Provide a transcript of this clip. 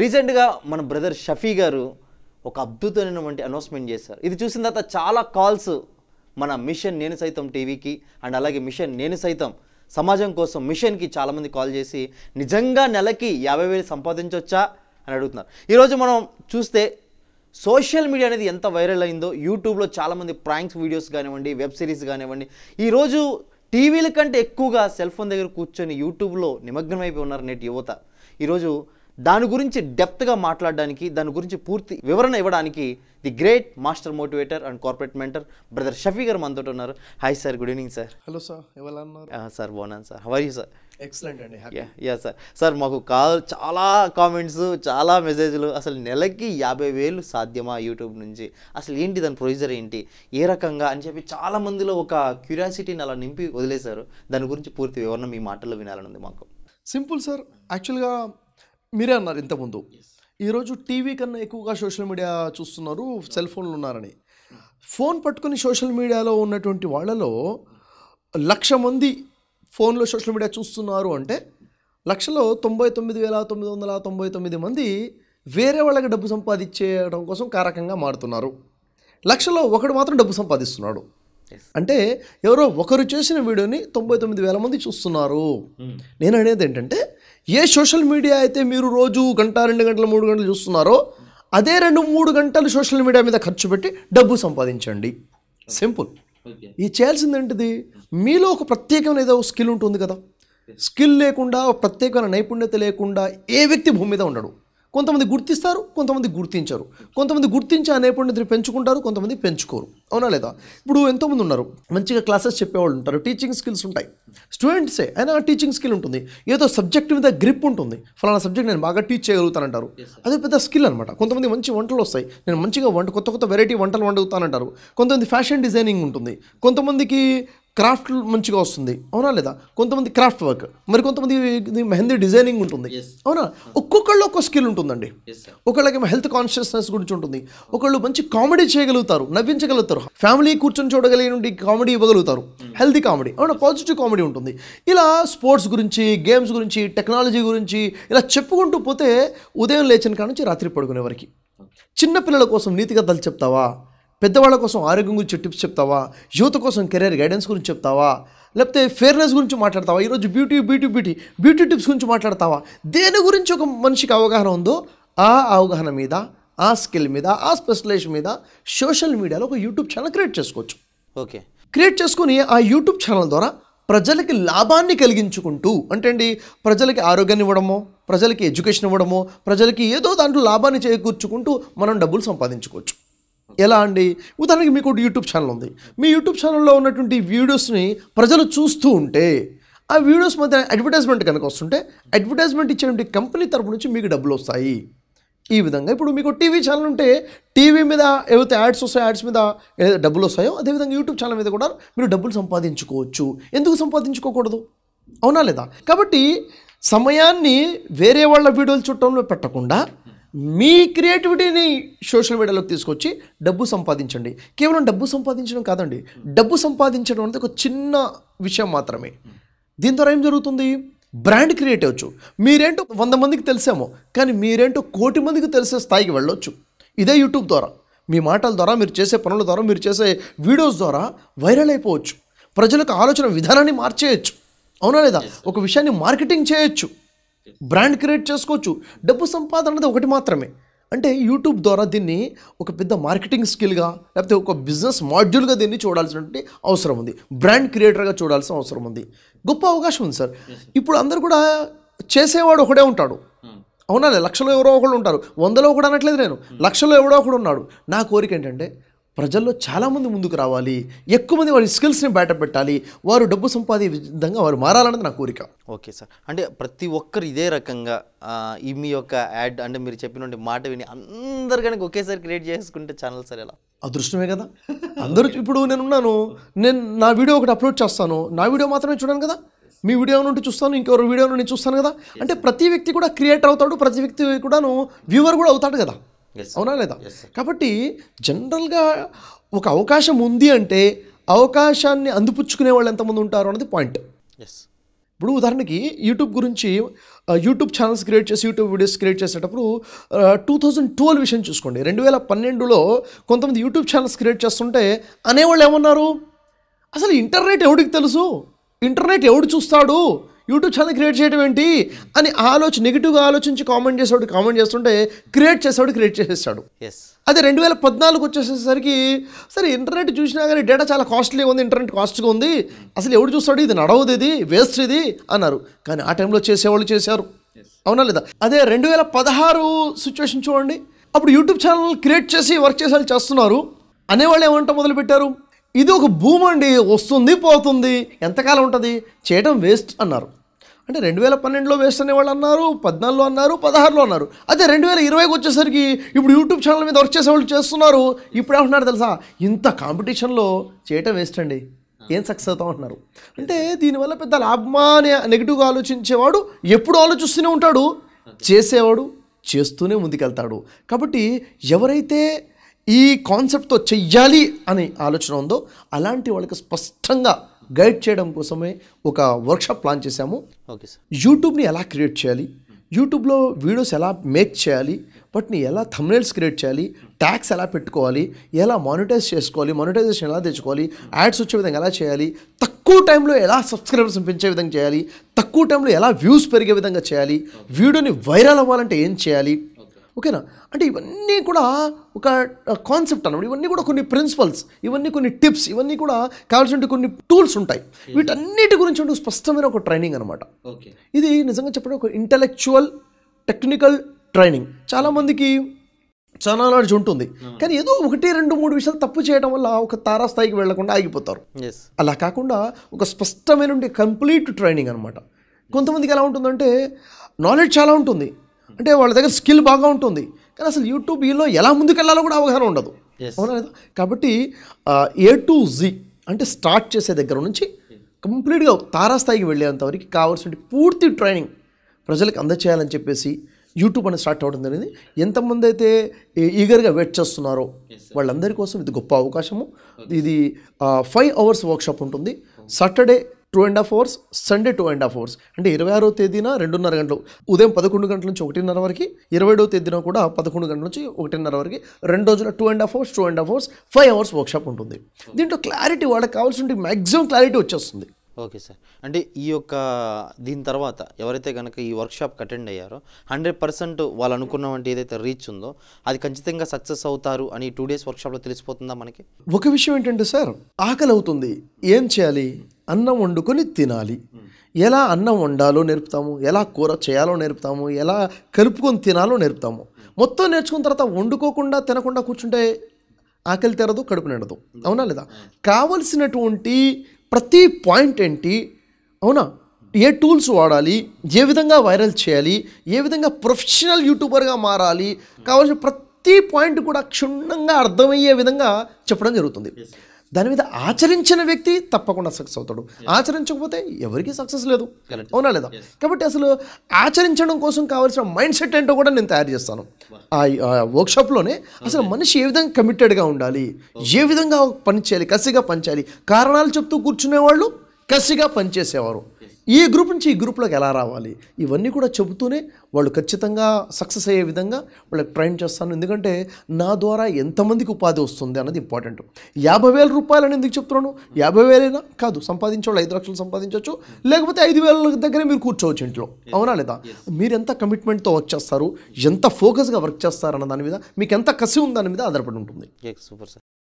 రీసెంట్గా మన బ్రదర్ షఫీ గారు ఒక అద్భుతమైనటువంటి అనౌన్స్మెంట్ చేశారు ఇది చూసిన తర్వాత చాలా కాల్స్ మన మిషన్ నేను సైతం టీవీకి అండ్ అలాగే మిషన్ నేను సైతం సమాజం కోసం మిషన్కి చాలామంది కాల్ చేసి నిజంగా నెలకి యాభై వేలు సంపాదించవచ్చా అని అడుగుతున్నారు ఈరోజు మనం చూస్తే సోషల్ మీడియా అనేది ఎంత వైరల్ అయిందో యూట్యూబ్లో చాలామంది ప్రాంక్స్ వీడియోస్ కానివ్వండి వెబ్ సిరీస్ కానివ్వండి ఈరోజు టీవీల కంటే ఎక్కువగా సెల్ ఫోన్ దగ్గర కూర్చొని యూట్యూబ్లో నిమగ్నమైపోయి ఉన్నారు నేటి యువత ఈరోజు దాని గురించి డెప్త్గా మాట్లాడడానికి దాని గురించి పూర్తి వివరణ ఇవ్వడానికి the great master motivator and corporate mentor brother Shafi garu మనతో ఉన్నారు hi sir good evening sir hello sir ఎవరు సార్ ah, బాగున్నాను sir how are you sir excellent అండి యా సార్ సార్ మాకు కాల్ చాలా కామెంట్స్ చాలా మెసేజ్లు అసలు నెలకి యాభై వేలు సాధ్యమా యూట్యూబ్ నుంచి అసలు ఏంటి దాని ప్రొసీజర్ ఏంటి ఏ రకంగా అని చెప్పి చాలా మందిలో ఒక క్యూరియాసిటీని అలా నింపి వదిలేశారు దాని గురించి పూర్తి వివరణ మీ మాటల్లో వినాలని ఉంది మాకు సింపుల్ సార్ యాక్చువల్గా మీరే అన్నారు ఇంతకుముందు ఈరోజు టీవీ కన్నా ఎక్కువగా సోషల్ మీడియా చూస్తున్నారు సెల్ ఫోన్లు ఉన్నారని ఫోన్ పట్టుకుని సోషల్ మీడియాలో ఉన్నటువంటి వాళ్ళలో లక్ష మంది ఫోన్లో సోషల్ మీడియా చూస్తున్నారు అంటే లక్షలో తొంభై తొమ్మిది వేల తొమ్మిది వందల తొంభై తొమ్మిది మంది వేరే వాళ్ళకి డబ్బు సంపాదించేయడం కోసం కారకంగా మారుతున్నారు లక్షలో ఒకడు మాత్రం డబ్బు సంపాదిస్తున్నాడు అంటే ఎవరో ఒకరు చేసిన వీడియోని తొంభై తొమ్మిది వేల మంది చూస్తున్నారు hmm. నేను అనేది ఏంటంటే ఏ సోషల్ మీడియా అయితే మీరు రోజు గంట రెండు గంటలు మూడు గంటలు చూస్తున్నారో అదే రెండు మూడు గంటలు సోషల్ మీడియా మీద ఖర్చు పెట్టి డబ్బు సంపాదించండి సింపుల్ ఇది చేయాల్సింది ఏంటిది మీలో ఒక ప్రత్యేకమైన ఏదో స్కిల్ ఉంటుంది కదా స్కిల్ లేకుండా ప్రత్యేకమైన నైపుణ్యత లేకుండా ఏ వ్యక్తి భూమి మీద ఉండడు కొంతమంది గుర్తిస్తారు కొంతమంది గుర్తించరు కొంతమంది గుర్తించే అనేపటిని పెంచుకుంటారు కొంతమంది పెంచుకోరు అవునా లేదా ఇప్పుడు ఎంతోమంది ఉన్నారు మంచిగా క్లాసెస్ చెప్పేవాళ్ళు ఉంటారు టీచింగ్ స్కిల్స్ ఉంటాయి స్టూడెంట్సే అయినా టీచింగ్ స్కిల్ ఉంటుంది ఏదో సబ్జెక్ట్ మీద గ్రిప్ ఉంటుంది ఫలానా సబ్జెక్ట్ నేను బాగా టీచ్ చేయగలుగుతానంటారు అదే పెద్ద స్కిల్ అనమాట కొంతమంది మంచి వంటలు వస్తాయి నేను మంచిగా వంట కొత్త కొత్త వెరైటీ వంటలు వండుతానంటారు కొంతమంది ఫ్యాషన్ డిజైనింగ్ ఉంటుంది కొంతమందికి క్రాఫ్ట్ మంచిగా వస్తుంది అవునా లేదా కొంతమంది క్రాఫ్ట్ వర్క్ మరి కొంతమంది మెహందీ డిజైనింగ్ ఉంటుంది అవునా ఒక్కొక్కళ్ళు ఒక్కో స్కిల్ ఉంటుందండి ఒకళ్ళకి హెల్త్ కాన్షియస్నెస్ గురించి ఉంటుంది ఒకళ్ళు మంచి కామెడీ చేయగలుగుతారు నవ్వించగలుగుతారు ఫ్యామిలీ కూర్చొని చూడగలిగిన కామెడీ ఇవ్వగలుగుతారు hmm. హెల్తీ కామెడీ అవునా పాజిటివ్ కామెడీ ఉంటుంది ఇలా స్పోర్ట్స్ గురించి గేమ్స్ గురించి టెక్నాలజీ గురించి ఇలా చెప్పుకుంటూ పోతే ఉదయం లేచిన కాడ నుంచి రాత్రి పడుకునే చిన్న చిన్నపిల్లల కోసం నీతి కథలు చెప్తావా పెద్దవాళ్ళ కోసం ఆరోగ్యం గురించి టిప్స్ చెప్తావా యువత కోసం కెరీర్ గైడెన్స్ గురించి చెప్తావా లేకపోతే ఫేర్నెస్ గురించి మాట్లాడతావా ఈరోజు beauty beauty beauty beauty tips గురించి మాట్లాడతావా దేని గురించి ఒక మనిషికి అవగాహన ఉందో ఆ అవగాహన మీద ఆ స్కిల్ మీద ఆ స్పెషలైజ్ మీద సోషల్ మీడియాలో ఒక యూట్యూబ్ ఛానల్ క్రియేట్ చేసుకోవచ్చు ఓకే క్రియేట్ చేసుకుని ఆ యూట్యూబ్ ఛానల్ ద్వారా ప్రజలకి లాభాన్ని కలిగించుకుంటూ అంటే అండి ప్రజలకి ఆరోగ్యాన్ని ఇవ్వడమో ప్రజలకి ఎడ్యుకేషన్ ఇవ్వడమో ప్రజలకి ఏదో దాంట్లో లాభాన్ని చేకూర్చుకుంటూ మనం డబ్బులు సంపాదించుకోవచ్చు ఎలా అండి ఉదాహరణకి మీకు యూట్యూబ్ ఛానల్ ఉంది మీ యూట్యూబ్ ఛానల్లో ఉన్నటువంటి వీడియోస్ని ప్రజలు చూస్తూ ఉంటే ఆ వీడియోస్ మధ్య అడ్వర్టైజ్మెంట్ కనుక వస్తుంటే అడ్వర్టైజ్మెంట్ ఇచ్చేటువంటి కంపెనీ తరపు నుంచి మీకు డబ్బులు వస్తాయి ఈ విధంగా ఇప్పుడు మీకు టీవీ ఛానల్ ఉంటే టీవీ మీద ఏవైతే యాడ్స్ వస్తాయో యాడ్స్ మీద డబ్బులు వస్తాయో అదేవిధంగా యూట్యూబ్ ఛానల్ మీద కూడా మీరు డబ్బులు సంపాదించుకోవచ్చు ఎందుకు సంపాదించుకోకూడదు అవునా లేదా కాబట్టి సమయాన్ని వేరే వాళ్ళ వీడియోలు చూడటంలో పెట్టకుండా మీ క్రియేటివిటీని సోషల్ మీడియాలోకి తీసుకొచ్చి డబ్బు సంపాదించండి కేవలం డబ్బు సంపాదించడం కాదండి డబ్బు సంపాదించడం అనేది ఒక చిన్న విషయం మాత్రమే దీని ద్వారా ఏం జరుగుతుంది బ్రాండ్ క్రియేట్ అవ్వచ్చు మీరేంటో వంద మందికి తెలిసామో కానీ మీరేంటో కోటి మందికి తెలిసే స్థాయికి వెళ్ళొచ్చు ఇదే యూట్యూబ్ ద్వారా మీ మాటల ద్వారా మీరు చేసే పనుల ద్వారా మీరు చేసే వీడియోస్ ద్వారా వైరల్ అయిపోవచ్చు ప్రజలకు ఆలోచన విధానాన్ని మార్చేయచ్చు అవునా లేదా ఒక విషయాన్ని మార్కెటింగ్ చేయొచ్చు బ్రాండ్ క్రియేట్ చేసుకోవచ్చు డబ్బు సంపాదన అనేది ఒకటి మాత్రమే అంటే యూట్యూబ్ ద్వారా దీన్ని ఒక పెద్ద మార్కెటింగ్ స్కిల్గా లేకపోతే ఒక బిజినెస్ మాడ్యూల్గా దీన్ని చూడాల్సినటువంటి అవసరం ఉంది బ్రాండ్ క్రియేటర్గా చూడాల్సిన అవసరం ఉంది గొప్ప అవకాశం ఉంది సార్ ఇప్పుడు అందరు కూడా చేసేవాడు ఒకడే ఉంటాడు hmm. అవునా లక్షలో ఎవరో ఒకళ్ళు ఉంటారు వందలో ఒకడు అనట్లేదు నేను hmm. లక్షలో ఎవడో ఒకడు ఉన్నాడు నా కోరిక ఏంటంటే ప్రజల్లో చాలామంది ముందుకు రావాలి ఎక్కువ మంది వారి స్కిల్స్ని బయట పెట్టాలి వారు డబ్బు సంపాదే విధంగా వారు మారాలన్నది నా కోరిక ఓకే సార్ అంటే ప్రతి ఒక్కరు ఇదే రకంగా ఈ మీ యొక్క యాడ్ అంటే మీరు చెప్పిన మాట విని అందరు కనుక ఒకేసారి క్రియేట్ చేసుకుంటే ఛానల్ సార్ ఎలా అదృష్టమే కదా అందరూ ఇప్పుడు నేనున్నాను నేను నా వీడియో ఒకటి అప్లోడ్ చేస్తాను నా వీడియో మాత్రమే చూడాను కదా మీ వీడియో నుండి చూస్తాను ఇంకొక వీడియో నుండి చూస్తాను కదా అంటే ప్రతి వ్యక్తి కూడా క్రియేటర్ అవుతాడు ప్రతి వ్యక్తి కూడాను వ్యూవర్ కూడా అవుతాడు కదా అవునా లేదా కాబట్టి జనరల్గా ఒక అవకాశం ఉంది అంటే అవకాశాన్ని అందిపుచ్చుకునే వాళ్ళు ఎంతమంది ఉంటారు అన్నది పాయింట్ ఎస్ ఇప్పుడు ఉదాహరణకి యూట్యూబ్ గురించి యూట్యూబ్ ఛానల్స్ క్రియేట్ చేసి యూట్యూబ్ వీడియోస్ క్రియేట్ చేసేటప్పుడు టూ థౌజండ్ ట్వెల్వ్ విషయం చూసుకోండి రెండు వేల పన్నెండులో కొంతమంది యూట్యూబ్ ఛానల్స్ క్రియేట్ చేస్తుంటే అనేవాళ్ళు ఏమన్నారు అసలు ఇంటర్నెట్ ఎవడికి తెలుసు ఇంటర్నెట్ ఎవడు చూస్తాడు యూట్యూబ్ ఛానల్ క్రియేట్ చేయడం ఏంటి అని ఆలోచన నెగిటివ్గా ఆలోచించి కామెంట్ చేసేవాడు కామెంట్ చేస్తుంటే క్రియేట్ చేసేవాడు క్రియేట్ చేసేస్తాడు అదే రెండు వేల పద్నాలుగు వచ్చేసేసరికి సరే ఇంటర్నెట్ చూసినా కానీ డేటా చాలా కాస్ట్లీ ఉంది ఇంటర్నెట్ కాస్ట్గా ఉంది అసలు ఎవడు చూస్తాడు ఇది నడవదు ఇది వేస్ట్ ఇది అన్నారు కానీ ఆ టైంలో చేసేవాళ్ళు చేశారు అవునా లేదా అదే రెండు వేల పదహారు సిచ్యువేషన్ చూడండి అప్పుడు యూట్యూబ్ ఛానల్ క్రియేట్ చేసి వర్క్ చేసేవాళ్ళు చేస్తున్నారు అనేవాళ్ళు ఏమంట మొదలుపెట్టారు ఇది ఒక భూమండి వస్తుంది పోతుంది ఎంతకాలం ఉంటుంది చేయటం వేస్ట్ అన్నారు అంటే రెండు వేల పన్నెండులో వేస్ట్ అనేవాళ్ళు అన్నారు పద్నాలుగులో అన్నారు పదహారులో అన్నారు అదే రెండు వేల ఇరవైకి వచ్చేసరికి ఇప్పుడు యూట్యూబ్ ఛానల్ మీద వర్క్ చేసేవాళ్ళు చేస్తున్నారు ఇప్పుడు ఏమంటున్నారు తెలుసా ఇంత కాంపిటీషన్లో చేయటం వేస్ట్ అండి ఏం సక్సెస్ అవుతాం అంటున్నారు అంటే దీనివల్ల పెద్ద లాభమా అనే నెగిటివ్గా ఆలోచించేవాడు ఎప్పుడు ఆలోచిస్తూనే ఉంటాడు చేసేవాడు చేస్తూనే ముందుకెళ్తాడు కాబట్టి ఎవరైతే ఈ కాన్సెప్ట్తో చెయ్యాలి అనే ఆలోచన ఉందో అలాంటి వాళ్ళకి స్పష్టంగా గైడ్ చేయడం కోసమే ఒక వర్క్షాప్ ప్లాన్ చేశాము ఓకే సార్ యూట్యూబ్ని ఎలా క్రియేట్ చేయాలి యూట్యూబ్లో వీడియోస్ ఎలా మేక్ చేయాలి వాటిని ఎలా థమ్నేల్స్ క్రియేట్ చేయాలి ట్యాక్స్ ఎలా పెట్టుకోవాలి ఎలా మానిటైజ్ చేసుకోవాలి మానిటైజేషన్ ఎలా తెచ్చుకోవాలి యాడ్స్ వచ్చే విధంగా ఎలా చేయాలి తక్కువ టైంలో ఎలా సబ్స్క్రైబర్స్ పెంచే విధంగా చేయాలి తక్కువ టైంలో ఎలా వ్యూస్ పెరిగే విధంగా చేయాలి వీడియోని వైరల్ అవ్వాలంటే ఏం చేయాలి ఓకేనా అంటే ఇవన్నీ కూడా ఒక కాన్సెప్ట్ అనమాట ఇవన్నీ కూడా కొన్ని ప్రిన్సిపల్స్ ఇవన్నీ కొన్ని టిప్స్ ఇవన్నీ కూడా కావాల్సిన కొన్ని టూల్స్ ఉంటాయి hmm. వీటన్నిటి గురించి స్పష్టమైన ఒక ట్రైనింగ్ అనమాట ఇది నిజంగా చెప్పడం ఒక ఇంటలెక్చువల్ టెక్నికల్ ట్రైనింగ్ చాలామందికి చాలా నాలెడ్జ్ hmm. ఉంటుంది hmm. కానీ ఏదో ఒకటి రెండు మూడు విషయాలు తప్పు చేయడం వల్ల ఒక తారాస్థాయికి వెళ్లకుండా ఆగిపోతారు అలా కాకుండా ఒక స్పష్టమైన కంప్లీట్ ట్రైనింగ్ అనమాట కొంతమందికి ఎలా ఉంటుందంటే నాలెడ్జ్ చాలా ఉంటుంది అంటే వాళ్ళ దగ్గర స్కిల్ బాగా ఉంటుంది కానీ అసలు యూట్యూబ్ ఈలో ఎలా ముందుకెళ్లాలో కూడా అవగాహన ఉండదు అవునా లేదా కాబట్టి ఏ టు జీ అంటే స్టార్ట్ చేసే దగ్గర నుంచి కంప్లీట్గా తారాస్థాయికి వెళ్ళేంతవరకు కావాల్సిన పూర్తి ట్రైనింగ్ ప్రజలకు అందచేయాలని చెప్పేసి యూట్యూబ్ అనేది స్టార్ట్ అవ్వడం జరిగింది ఎంతమంది అయితే ఈగర్గా వెయిట్ చేస్తున్నారో వాళ్ళందరి కోసం ఇది గొప్ప అవకాశము ఇది ఫైవ్ అవర్స్ వర్క్షాప్ ఉంటుంది Saturday two and half hours Sunday two and half hours అంటే ఇరవై ఆరో తేదీన రెండున్నర గంటలు ఉదయం పదకొండు గంటల నుంచి ఒకటిన్నర వరకు ఇరవై ఏడో తేదీన కూడా పదకొండు గంటల నుంచి ఒకటిన్నర వరకు రెండు రోజుల two and half hours two and half hours five hours workshop ఉంటుంది దీంట్లో క్లారిటీ వాళ్ళకి కావాల్సిన మ్యాక్సిమం క్లారిటీ వచ్చేస్తుంది ఓకే సార్ అంటే ఈ యొక్క దీని తర్వాత ఎవరైతే కనుక ఈ వర్క్షాప్కి అటెండ్ అయ్యారో హండ్రెడ్ పర్సెంట్ వాళ్ళు అనుకున్నవంటి ఏదైతే రీచ్ ఉందో అది ఖచ్చితంగా సక్సెస్ అవుతారు అని టూ డేస్ వర్క్షాప్లో తెలిసిపోతుందా మనకి ఒక విషయం ఏంటంటే సార్ ఆకలి అవుతుంది ఏం చేయాలి అన్నం వండుకొని తినాలి ఎలా అన్నం వండాలో నేర్పుతాము ఎలా కూర చేయాలో నేర్పుతాము ఎలా కలుపుకొని తినాలో నేర్పుతాము మొత్తం నేర్చుకున్న తర్వాత వండుకోకుండా తినకుండా కూర్చుంటే ఆకలి తెరదు కడుపు నిండదు అవునా లేదా కావలసినటువంటి ప్రతి పాయింట్ ఏంటి అవునా ఏ టూల్స్ వాడాలి ఏ విధంగా వైరల్ చేయాలి ఏ విధంగా ప్రొఫెషనల్ యూట్యూబర్గా మారాలి కావాల్సిన ప్రతి పాయింట్ కూడా క్షుణ్ణంగా అర్థమయ్యే విధంగా చెప్పడం జరుగుతుంది దాని మీద ఆచరించిన వ్యక్తి తప్పకుండా సక్సెస్ అవుతాడు ఆచరించకపోతే ఎవరికీ సక్సెస్ లేదు అవునా లేదా కాబట్టి అసలు ఆచరించడం కోసం కావాల్సిన మైండ్ సెట్ ఏంటో కూడా నేను తయారు చేస్తాను ఆ వర్క్షాప్లోనే అసలు మనిషి ఏ విధంగా కమిటెడ్గా ఉండాలి ఏ విధంగా పనిచేయాలి కసిగా పనిచేయాలి కారణాలు చెప్తూ కూర్చునేవాళ్ళు కసిగా పనిచేసేవారు ఈ గ్రూప్ నుంచి ఈ గ్రూప్లోకి ఎలా రావాలి ఇవన్నీ కూడా చెబుతూనే వాళ్ళు ఖచ్చితంగా సక్సెస్ అయ్యే విధంగా వాళ్ళకి ట్రైన్ చేస్తాను ఎందుకంటే నా ద్వారా ఎంతమందికి ఉపాధి వస్తుంది అన్నది ఇంపార్టెంట్ యాభై వేల అని ఎందుకు చెప్తున్నాను యాభై వేలైనా కాదు సంపాదించే వాళ్ళు ఐదు లక్షలు సంపాదించవచ్చు లేకపోతే ఐదు వేల దగ్గరే మీరు కూర్చోవచ్చు ఇంట్లో అవునా లేదా మీరు ఎంత కమిట్మెంట్తో వర్క్ చేస్తారు ఎంత ఫోకస్గా వర్క్ చేస్తారు అన్న దాని మీద మీకు ఎంత కసి ఉందన్న మీద ఆధారపడి ఉంటుంది సూపర్ సార్